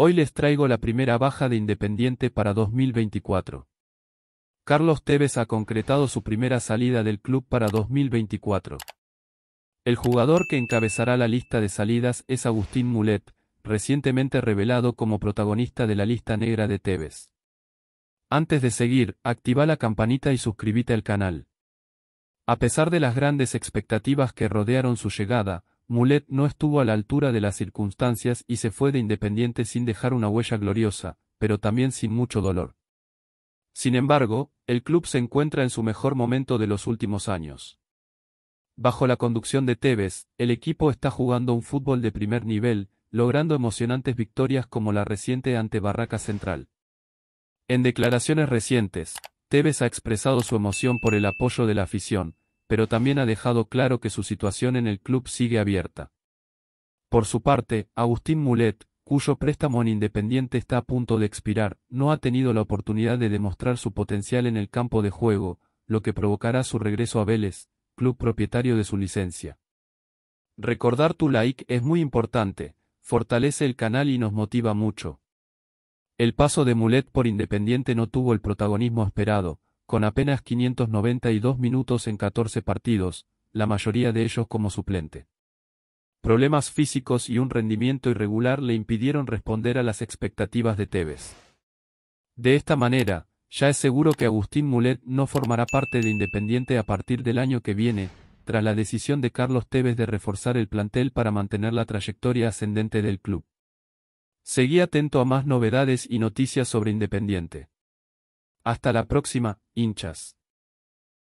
Hoy les traigo la primera baja de Independiente para 2024. Carlos Tevez ha concretado su primera salida del club para 2024. El jugador que encabezará la lista de salidas es Agustín Mulet, recientemente revelado como protagonista de la lista negra de Tevez. Antes de seguir, activa la campanita y suscríbete al canal. A pesar de las grandes expectativas que rodearon su llegada, Mulet no estuvo a la altura de las circunstancias y se fue de Independiente sin dejar una huella gloriosa, pero también sin mucho dolor. Sin embargo, el club se encuentra en su mejor momento de los últimos años. Bajo la conducción de Tevez, el equipo está jugando un fútbol de primer nivel, logrando emocionantes victorias como la reciente ante Barraca Central. En declaraciones recientes, Tevez ha expresado su emoción por el apoyo de la afición, pero también ha dejado claro que su situación en el club sigue abierta. Por su parte, Agustín Mulet, cuyo préstamo en Independiente está a punto de expirar, no ha tenido la oportunidad de demostrar su potencial en el campo de juego, lo que provocará su regreso a Vélez, club propietario de su licencia. Recordar tu like es muy importante, fortalece el canal y nos motiva mucho. El paso de Mulet por Independiente no tuvo el protagonismo esperado, con apenas 592 minutos en 14 partidos, la mayoría de ellos como suplente. Problemas físicos y un rendimiento irregular le impidieron responder a las expectativas de Tevez. De esta manera, ya es seguro que Agustín Mulet no formará parte de Independiente a partir del año que viene, tras la decisión de Carlos Tevez de reforzar el plantel para mantener la trayectoria ascendente del club. Seguí atento a más novedades y noticias sobre Independiente. Hasta la próxima, hinchas.